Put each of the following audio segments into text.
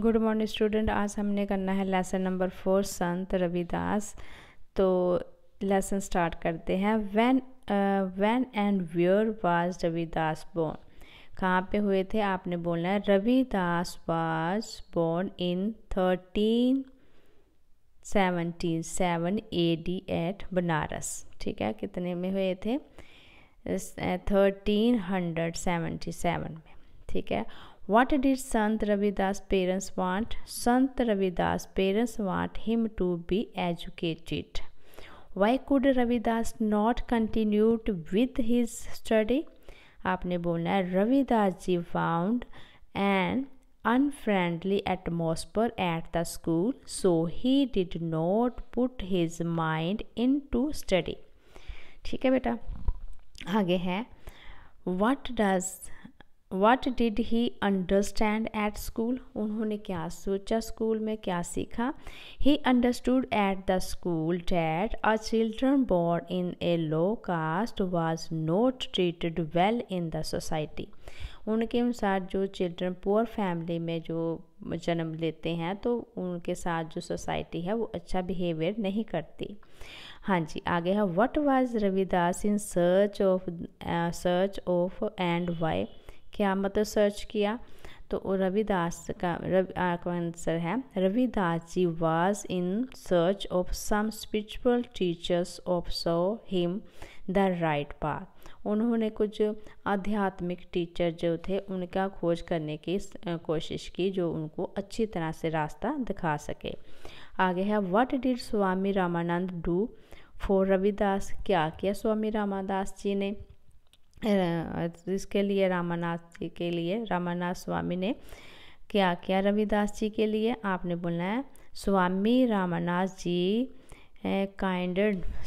Good morning student आज हमने करना है लेसन नंबर फोर संत रविदास तो लेसन स्टार्ट करते हैं when when and where was Ravidas born कहाँ पे हुए थे आपने बोलना है Ravidas was born in thirteen seventeen seven A D at Banaras ठीक है कितने में हुए थे थर्टीन हंड्रेड सेवेंटी सेवन में ठीक है What did Sant Ravidas parents want? Sant Ravidas parents want him to be educated. Why could Ravidas not continue with his study? आपने बोलना है Ravidas ji found an unfriendly atmosphere at the school so he did not put his mind into study ठीक है बेटा आगे है what does what did he understand at school उन्होंने क्या सोचा स्कूल में क्या सीखा he understood at the school that a children born in a low caste was not treated well in the society उनके अनुसार जो चिल्ड्रन पुअर फैमिली में जो जन्म लेते हैं तो उनके साथ जो सोसाइटी है वो अच्छा बिहेवियर नहीं करती हाँ जी आगे है what was Ravidas in search of search of and why क्या मतलब सर्च किया तो रविदास का रवि आपका आंसर है Ravidas ji was in search of some spiritual teachers of so him the right path उन्होंने कुछ आध्यात्मिक टीचर जो थे उनका खोज करने की कोशिश की जो उनको अच्छी तरह से रास्ता दिखा सके आगे है what did Swami Ramanand do for Ravidas क्या किया स्वामी रामादास जी ने इसके लिए रामानाथ जी के लिए रामानाथ स्वामी ने क्या किया रविदास जी के लिए आपने बोलना है Swami Ramanath ji kind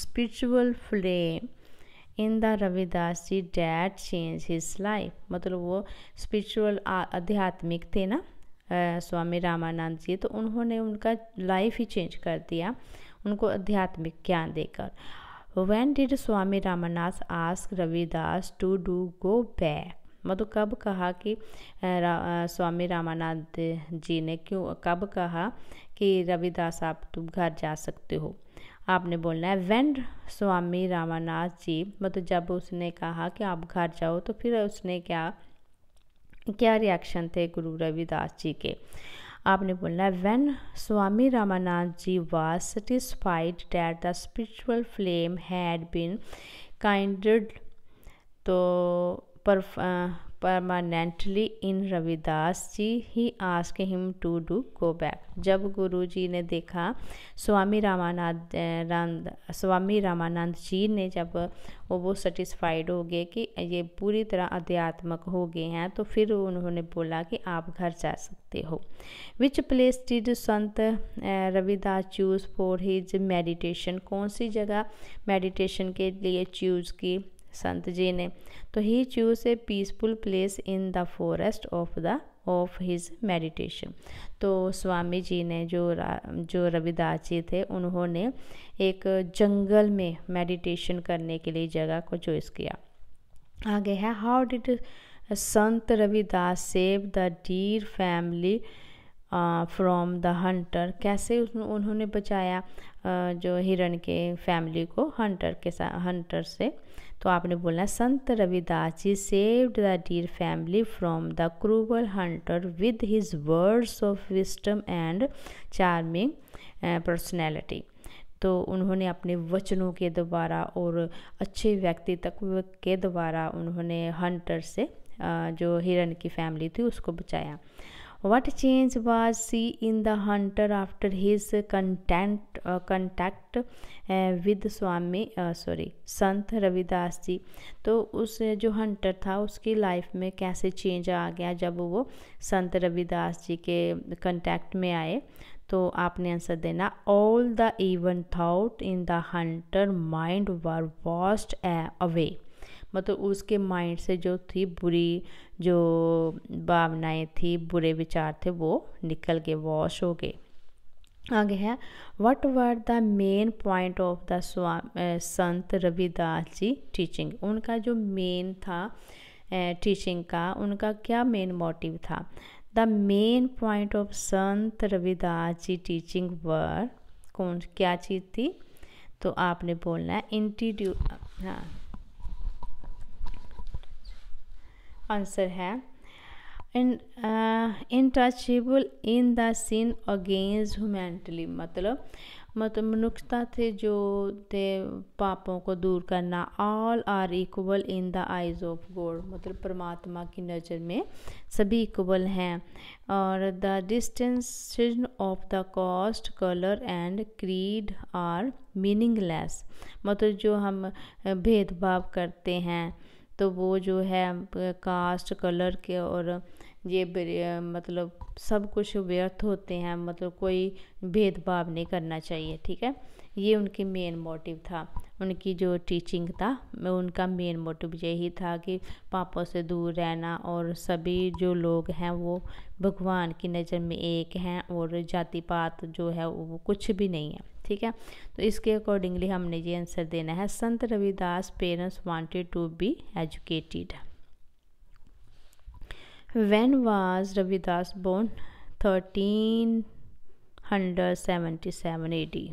spiritual flame in the Ravidas ji that change his life मतलब वो स्पिरिचुअल आध्यात्मिक थे ना आ, स्वामी रामानंद जी तो उन्होंने उनका लाइफ ही चेंज कर दिया उनको आध्यात्मिक ज्ञान देकर when did Swami Ramanath ask Ravidas to do go back मतलब कब कहा कि रा, स्वामी रामानाथ जी ने क्यों कब कहा कि रविदास आप तुम तो घर जा सकते हो आपने बोलना है वैन स्वामी रामानाथ जी मतलब जब उसने कहा कि आप घर जाओ तो फिर उसने क्या क्या रिएक्शन थे गुरु रविदास जी के आपने बोलना when Swami Ramanand ji was satisfied that the spiritual flame had been kindled तो permanently in Ravidas ji he ask him to do go back जब गुरु जी ने देखा स्वामी रामानंद स्वामी रामानंद जी ने जब वो वो सेटिस्फाइड हो गए कि ये पूरी तरह अध्यात्मक हो गए हैं तो फिर उन्होंने बोला कि आप घर जा सकते हो विच place did Sant Ravidas choose for his meditation कौन सी जगह मेडिटेशन के लिए चूज़ की संत जी ने तो he choose a peaceful place in the forest of the of his meditation तो स्वामी जी ने जो जो रविदास जी थे उन्होंने एक जंगल में मेडिटेशन करने के लिए जगह को चॉइस किया आगे है how did Sant Ravidas save the deer family from the hunter कैसे उन्होंने बचाया uh, जो हिरण के फैमिली को हंटर के साथ हंटर से तो आपने बोलना Sant Ravidas ji saved the deer family from the cruel hunter with his words of wisdom and charming personality तो उन्होंने अपने वचनों के द्वारा और अच्छे व्यक्तित्व के द्वारा उन्होंने हंटर से eh, जो हिरन की फैमिली थी उसको बचाया what change was she in the hunter after his uh, contact uh, contact Swami sorry Sant Ravidas जी तो उस जो हंटर था उसकी लाइफ में कैसे चेंज आ गया जब वो संत रविदास जी के कांटेक्ट में आए तो आपने आंसर देना all the evil thought in the hunter mind were washed away मतलब उसके माइंड से जो थी बुरी जो भावनाएं थी बुरे विचार थे वो निकल गए वॉश हो गए आगे है what were the main point of the Swami Sant Ravidas ji teaching उनका जो मेन था टीचिंग का उनका क्या मेन मोटिव था the main point of Sant Ravidas ji teaching वर कौन क्या चीज़ थी तो आपने बोलना है इंट्रोड्यू हाँ आंसर है untouchable in the sin against humanity मतलब मतलब मनुष्यता थे जो थे पापों को दूर करना all are equal in the eyes of God मतलब परमात्मा की नज़र में सभी इक्वल हैं और the distance of the caste colour and creed are meaningless मतलब जो हम भेदभाव करते हैं तो वो जो है कास्ट कलर के और ये मतलब सब कुछ व्यर्थ होते हैं मतलब कोई भेदभाव नहीं करना चाहिए ठीक है ये उनकी मेन मोटिव था उनकी जो टीचिंग था उनका मेन मोटिव यही था कि पापों से दूर रहना और सभी जो लोग हैं वो भगवान की नज़र में एक हैं और जाति पात जो है वो कुछ भी नहीं है ठीक है तो इसके अकॉर्डिंगली हमने ये आंसर देना है Sant Ravidas parents wanted to be educated born thirteen hundred seventy seven eighty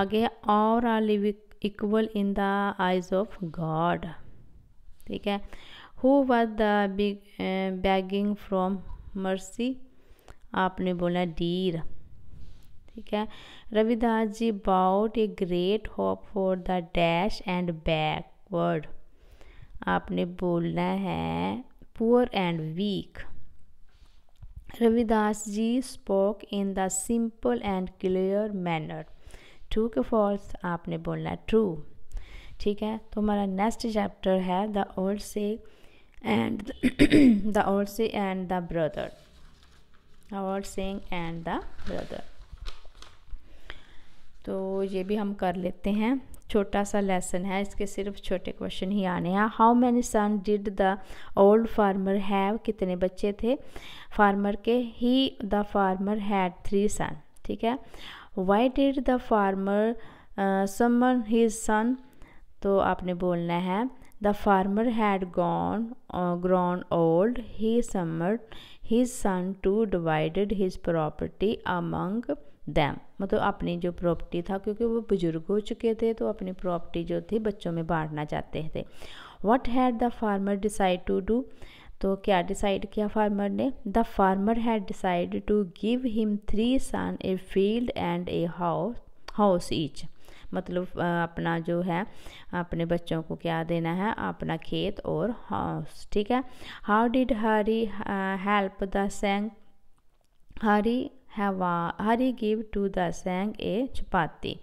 आगे और are live equal in the eyes of God ठीक है who was the big begging from mercy आपने बोला डीर ठीक है Ravidas ji brought a great hope for the dash and backward आपने बोलना है poor and weak Ravidas ji spoke in the simple and clear manner true के फॉल्स आपने बोलना है ट्रू ठीक है तो हमारा नेक्स्ट चैप्टर है the old sage and the old sage and the brother और सिंग एंड द ब्रदर तो ये भी हम कर लेते हैं छोटा सा लेसन है इसके सिर्फ छोटे क्वेश्चन ही आने हैं how many son did the old farmer have कितने बच्चे थे फार्मर के he the farmer had three son ठीक है why did the farmer summon his son तो आपने बोलना है the farmer had gone grown old he summon his son to divided his property among them मतलब अपनी जो प्रॉपर्टी था क्योंकि वो बुजुर्ग हो चुके थे तो अपनी प्रॉपर्टी जो थी बच्चों में बांटना चाहते थे what had the farmer decide to do तो क्या डिसाइड किया फार्मर ने the farmer had decide to give him three son a field and a house house each मतलब अपना जो है अपने बच्चों को क्या देना है अपना खेत और हाउस ठीक है how did Hari help the सेंग हरी हवा हरी गिव टू द सेंग ए चपाती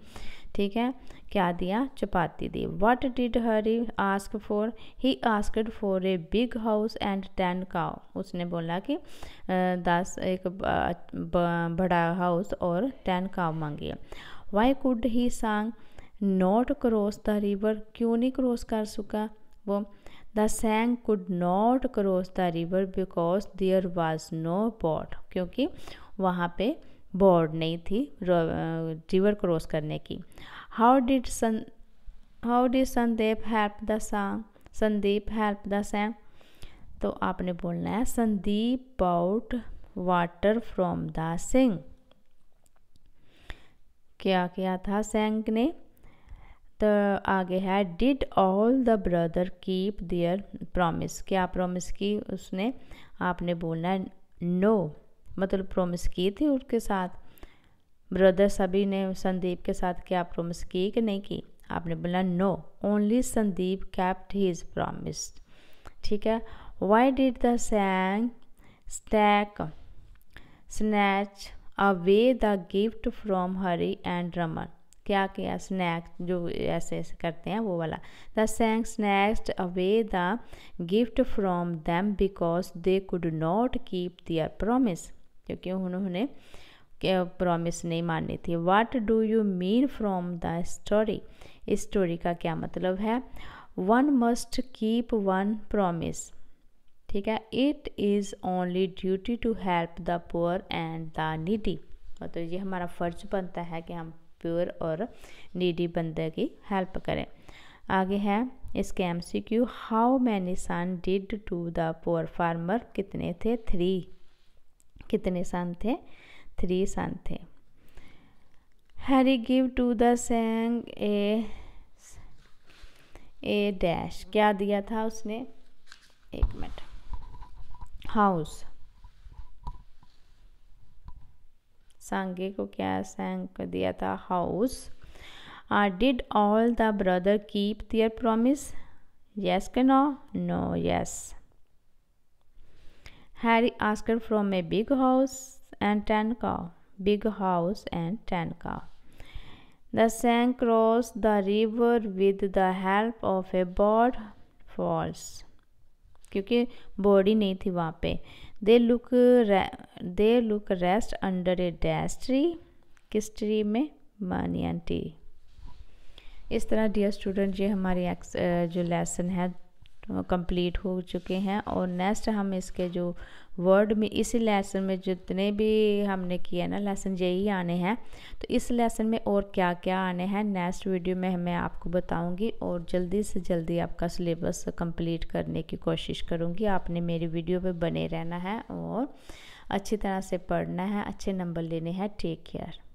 ठीक है क्या दिया चपाती दी what did Hari ask for he asked for a big house and ten cow उसने बोला कि दस एक बड़ा हाउस और टेन काउ मांगी वाई कुड ही सांग नॉट क्रॉस द रिवर क्यों नहीं क्रॉस कर सका वो द सेंग could not cross the river because there was no boat क्योंकि वहाँ पे बोर्ड नहीं थी रिवर क्रॉस करने की how did son how did Sandeep help the sage Sandeep help the sage तो आपने बोलना है Sandeep brought water from the सिंह क्या किया था सैंग ने तो आगे है did all the brother keep their promise क्या प्रॉमिस की उसने आपने बोलना है नो no. मतलब प्रोमिस की थी उसके साथ ब्रदर सभी ने संदीप के साथ क्या प्रोमिस की कि नहीं की आपने बोला no only Sandeep kept his is ठीक है वाई डिड द सैंग stack snatch away the gift from Hari and Raman क्या किया स्नैक्स जो ऐसे ऐसे करते हैं वो वाला द सैंग snatch away the gift from them because they could not keep their promise क्योंकि उन्होंने प्रॉमिस नहीं माननी थी what do you mean from the story इस स्टोरी का क्या मतलब है one must keep one promise ठीक है it is only duty to help the poor and the needy मतलब ये हमारा फ़र्ज बनता है कि हम प्योर और नीडी बंदे की हेल्प करें आगे है इसके M C Q how many son did to the poor farmer कितने थे थ्री कितने सन थे थ्री सन थे हैरी गिव टू द सेंग ए ए डैश क्या दिया था उसने एक मिनट हाउस सांगे को क्या सेंग को दिया था house did all the brother keep their promise yes के no no yes Harry asked from a big house and ten cow. Big house and ten cow. The Sang crossed the river with the help of a board falls. क्योंकि boat नहीं थी वहाँ पे they look they look rest under a dash tree किस tree में मानियन tree इस तरह डियर स्टूडेंट ये हमारी जो लेसन है कंप्लीट हो चुके हैं और नेक्स्ट हम इसके जो वर्ड में इस लेसन में जितने भी हमने किए ना लेसन यही आने हैं तो इस लेसन में और क्या क्या आने हैं नेक्स्ट वीडियो में मैं आपको बताऊंगी और जल्दी से जल्दी आपका सिलेबस कंप्लीट करने की कोशिश करूंगी आपने मेरी वीडियो पे बने रहना है और अच्छी तरह से पढ़ना है अच्छे नंबर लेने हैं टेक केयर